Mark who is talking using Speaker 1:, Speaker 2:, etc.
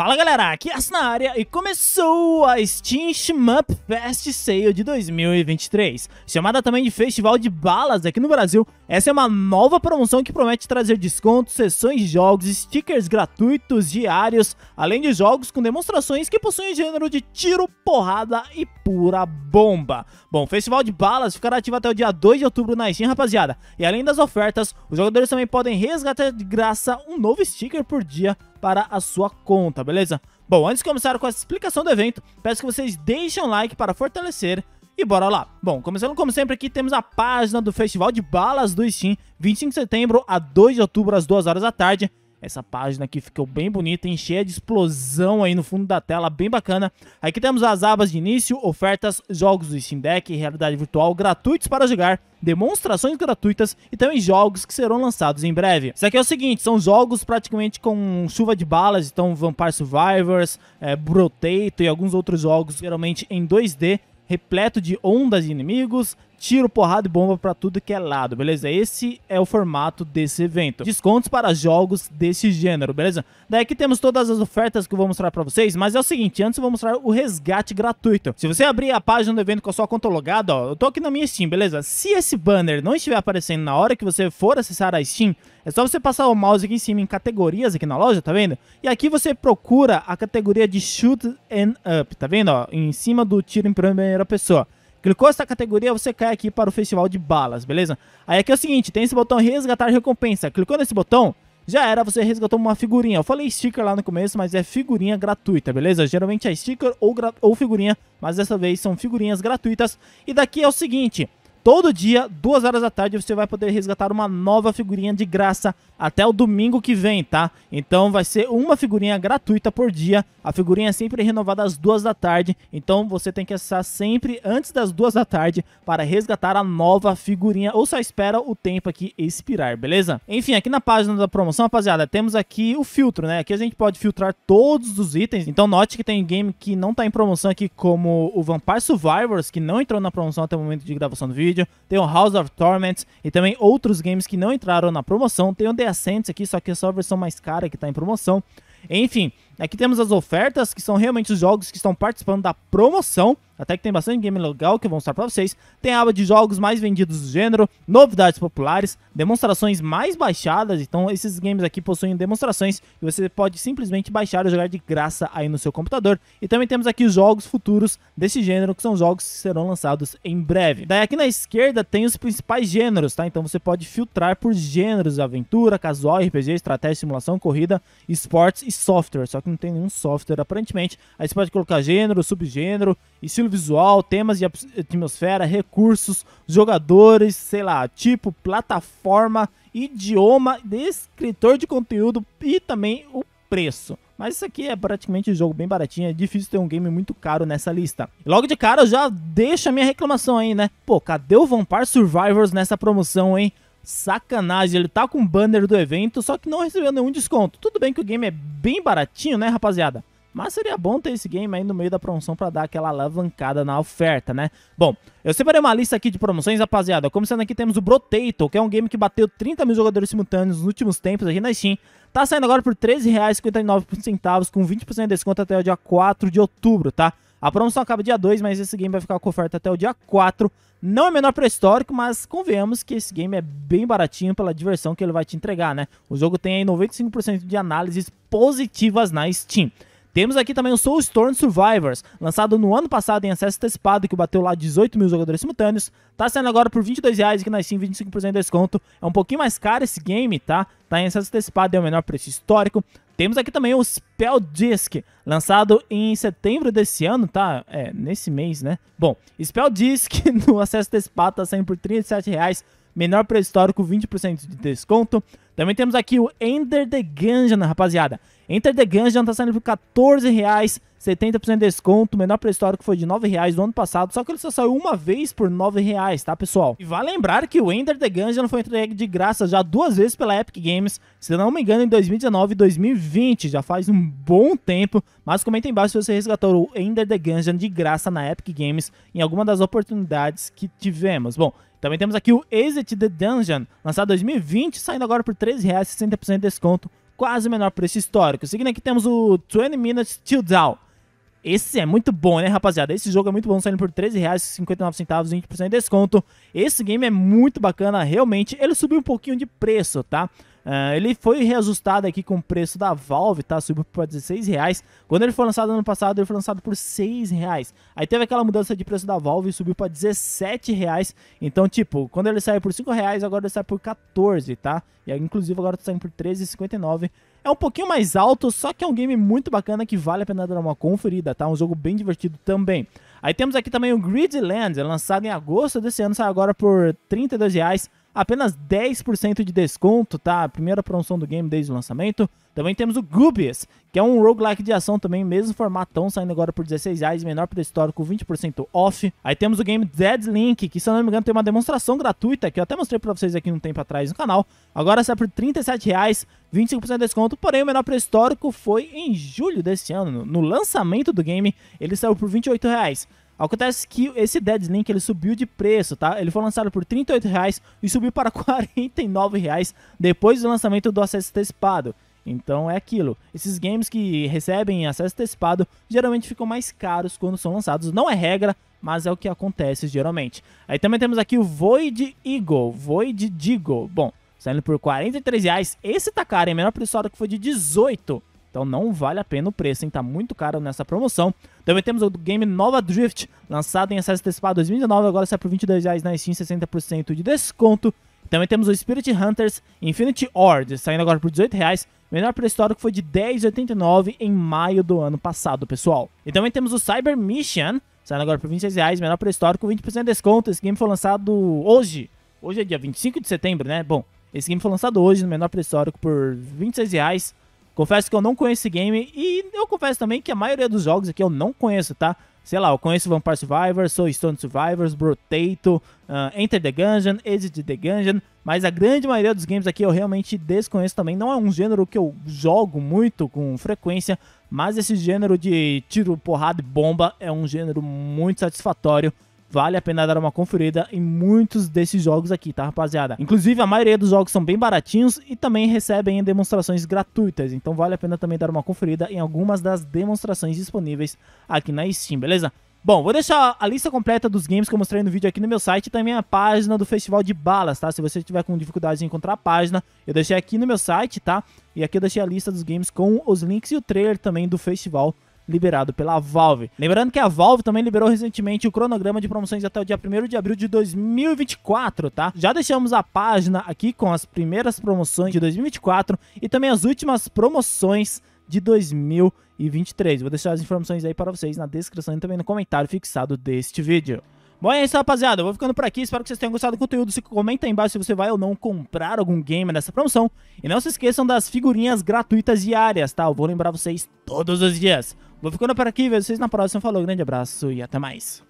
Speaker 1: Fala galera, aqui é As na área e começou a Steam Shmup Fest Sale de 2023. Chamada também de Festival de Balas aqui no Brasil, essa é uma nova promoção que promete trazer descontos, sessões de jogos, stickers gratuitos diários, além de jogos com demonstrações que possuem gênero de tiro, porrada e pura bomba. Bom, o Festival de Balas ficará ativo até o dia 2 de outubro na Steam, rapaziada. E além das ofertas, os jogadores também podem resgatar de graça um novo sticker por dia para a sua conta, beleza? Bom, antes de começar com a explicação do evento, peço que vocês deixem um like para fortalecer e bora lá. Bom, começando como sempre aqui, temos a página do Festival de Balas do Steam, 25 de setembro a 2 de outubro, às 2 horas da tarde. Essa página aqui ficou bem bonita, hein? cheia de explosão aí no fundo da tela, bem bacana. Aqui temos as abas de início, ofertas, jogos do Steam Deck, realidade virtual gratuitos para jogar, demonstrações gratuitas e também jogos que serão lançados em breve. Isso aqui é o seguinte, são jogos praticamente com chuva de balas, então Vampire Survivors, é, Brotato e alguns outros jogos, geralmente em 2D, repleto de ondas de inimigos, tiro, porrada e bomba para tudo que é lado, beleza? Esse é o formato desse evento. Descontos para jogos desse gênero, beleza? Daí aqui temos todas as ofertas que eu vou mostrar para vocês, mas é o seguinte, antes eu vou mostrar o resgate gratuito. Se você abrir a página do evento com a sua conta logada, ó, eu tô aqui na minha Steam, beleza? Se esse banner não estiver aparecendo na hora que você for acessar a Steam, é só você passar o mouse aqui em cima em categorias aqui na loja, tá vendo? E aqui você procura a categoria de shoot and up, tá vendo? Ó, em cima do tiro em primeira pessoa. Clicou essa categoria, você cai aqui para o festival de balas, beleza? Aí aqui é o seguinte, tem esse botão resgatar recompensa. Clicou nesse botão, já era, você resgatou uma figurinha. Eu falei sticker lá no começo, mas é figurinha gratuita, beleza? Geralmente é sticker ou, ou figurinha, mas dessa vez são figurinhas gratuitas. E daqui é o seguinte, Todo dia, duas horas da tarde, você vai poder resgatar uma nova figurinha de graça até o domingo que vem, tá? Então vai ser uma figurinha gratuita por dia. A figurinha é sempre renovada às duas da tarde. Então você tem que acessar sempre antes das duas da tarde para resgatar a nova figurinha. Ou só espera o tempo aqui expirar, beleza? Enfim, aqui na página da promoção, rapaziada, temos aqui o filtro, né? Aqui a gente pode filtrar todos os itens. Então note que tem game que não tá em promoção aqui, como o Vampire Survivors, que não entrou na promoção até o momento de gravação do vídeo tem o House of Torments e também outros games que não entraram na promoção. Tem o The Ascent aqui, só que é só a versão mais cara que está em promoção. Enfim, aqui temos as ofertas, que são realmente os jogos que estão participando da promoção. Até que tem bastante game legal que eu vou mostrar pra vocês. Tem a aba de jogos mais vendidos do gênero, novidades populares, demonstrações mais baixadas. Então esses games aqui possuem demonstrações que você pode simplesmente baixar e jogar de graça aí no seu computador. E também temos aqui os jogos futuros desse gênero, que são jogos que serão lançados em breve. Daí aqui na esquerda tem os principais gêneros, tá? Então você pode filtrar por gêneros, aventura, casual, RPG, estratégia, simulação, corrida, esportes e software. Só que não tem nenhum software aparentemente. Aí você pode colocar gênero, subgênero, estilo visual, temas de atmosfera, recursos, jogadores, sei lá, tipo, plataforma, idioma, descritor de conteúdo e também o preço. Mas isso aqui é praticamente um jogo bem baratinho, é difícil ter um game muito caro nessa lista. Logo de cara eu já deixo a minha reclamação aí, né? Pô, cadê o Vampire Survivors nessa promoção, hein? Sacanagem, ele tá com o banner do evento, só que não recebeu nenhum desconto. Tudo bem que o game é bem baratinho, né, rapaziada? Mas seria bom ter esse game aí no meio da promoção para dar aquela alavancada na oferta, né? Bom, eu separei uma lista aqui de promoções, rapaziada. Começando aqui temos o Brotato, que é um game que bateu 30 mil jogadores simultâneos nos últimos tempos aqui na Steam. Tá saindo agora por R$13,59 com 20% de desconto até o dia 4 de outubro, tá? A promoção acaba dia 2, mas esse game vai ficar com oferta até o dia 4. Não é menor pré-histórico, mas convenhamos que esse game é bem baratinho pela diversão que ele vai te entregar, né? O jogo tem aí 95% de análises positivas na Steam. Temos aqui também o Soulstorm Survivors, lançado no ano passado em acesso antecipado, que bateu lá 18 mil jogadores simultâneos. Tá sendo agora por 22 reais aqui na Steam, 25% de desconto. É um pouquinho mais caro esse game, tá? Tá em acesso antecipado, é o menor preço histórico. Temos aqui também o Spell Disc, lançado em setembro desse ano, tá? É, nesse mês, né? Bom, Spell Disc no acesso antecipado tá saindo por R$ 37 reais menor preço histórico, 20% de desconto. Também temos aqui o Ender the Gungeon, né, rapaziada. Ender the Gungeon tá saindo por 14 reais 70% de desconto, menor preço histórico foi de R$ 9,00 no ano passado, só que ele só saiu uma vez por R$ 9,00, tá, pessoal? E vale lembrar que o Ender the Gungeon foi entregue de graça já duas vezes pela Epic Games, se não me engano, em 2019 e 2020, já faz um bom tempo, mas comenta aí embaixo se você resgatou o Ender the Gungeon de graça na Epic Games em alguma das oportunidades que tivemos. Bom, também temos aqui o Exit the Dungeon, lançado em 2020, saindo agora por R$ 60% de desconto, quase o menor preço histórico. Seguindo aqui temos o 20 Minutes Till Down, esse é muito bom, né, rapaziada? Esse jogo é muito bom, saindo por R$13,59, 20% de desconto. Esse game é muito bacana, realmente. Ele subiu um pouquinho de preço, tá? Uh, ele foi reajustado aqui com o preço da Valve, tá? Subiu para 16 reais. Quando ele foi lançado ano passado, ele foi lançado por 6 reais. Aí teve aquela mudança de preço da Valve e subiu para 17 reais. Então, tipo, quando ele saiu por 5 reais, agora ele sai por 14, tá? E aí, inclusive agora tá saindo por 13,59. É um pouquinho mais alto, só que é um game muito bacana que vale a pena dar uma conferida, tá? Um jogo bem divertido também. Aí temos aqui também o Gridlands, é lançado em agosto desse ano, sai agora por R$ 32 reais apenas 10% de desconto, tá? A primeira promoção do game desde o lançamento. Também temos o Goobies, que é um roguelike de ação também, mesmo formatão, saindo agora por R$16,00, menor preço histórico, 20% off. Aí temos o game Dead Link, que se eu não me engano tem uma demonstração gratuita, que eu até mostrei pra vocês aqui um tempo atrás no canal. Agora sai por R$37,00, 25% de desconto, porém o menor preço histórico foi em julho deste ano. No lançamento do game, ele saiu por R$28,00. Acontece que esse Dead Link ele subiu de preço, tá? Ele foi lançado por R$ 38,00 e subiu para R$ 49,00 depois do lançamento do acesso antecipado. Então é aquilo. Esses games que recebem acesso antecipado geralmente ficam mais caros quando são lançados. Não é regra, mas é o que acontece geralmente. Aí também temos aqui o Void Eagle, Void Deagle. Bom, saindo por R$ 43,00. Esse tá caro, é menor preço que foi de 18 então não vale a pena o preço, hein? Tá muito caro nessa promoção. Também temos o game Nova Drift, lançado em acesso antecipado 2019, agora sai por R$ na Steam, 60% de desconto. Também temos o Spirit Hunters Infinity Ord, saindo agora por R$ reais, Menor preço histórico foi de 10,89 em maio do ano passado, pessoal. E também temos o Cyber Mission, saindo agora por R$ reais, Menor preço histórico, 20% de desconto. Esse game foi lançado hoje. Hoje é dia 25 de setembro, né? Bom, esse game foi lançado hoje no menor preço histórico por R$ reais. Confesso que eu não conheço esse game e eu confesso também que a maioria dos jogos aqui eu não conheço, tá? Sei lá, eu conheço Vampire Survivors, Soul Stone Survivors, Brotato, uh, Enter the Gungeon, Exit the Gungeon, mas a grande maioria dos games aqui eu realmente desconheço também. Não é um gênero que eu jogo muito com frequência, mas esse gênero de tiro, porrada e bomba é um gênero muito satisfatório Vale a pena dar uma conferida em muitos desses jogos aqui, tá, rapaziada? Inclusive, a maioria dos jogos são bem baratinhos e também recebem demonstrações gratuitas. Então, vale a pena também dar uma conferida em algumas das demonstrações disponíveis aqui na Steam, beleza? Bom, vou deixar a lista completa dos games que eu mostrei no vídeo aqui no meu site e também a página do Festival de Balas, tá? Se você tiver com dificuldade em encontrar a página, eu deixei aqui no meu site, tá? E aqui eu deixei a lista dos games com os links e o trailer também do festival liberado pela Valve. Lembrando que a Valve também liberou recentemente o cronograma de promoções até o dia 1 de abril de 2024, tá? Já deixamos a página aqui com as primeiras promoções de 2024 e também as últimas promoções de 2023. Vou deixar as informações aí para vocês na descrição e também no comentário fixado deste vídeo. Bom, é isso, rapaziada. Eu vou ficando por aqui. Espero que vocês tenham gostado do conteúdo. Se comenta aí embaixo se você vai ou não comprar algum game nessa promoção. E não se esqueçam das figurinhas gratuitas diárias, tá? Eu vou lembrar vocês todos os dias. Vou ficando por aqui. Vejo vocês na próxima. Falou, grande abraço e até mais.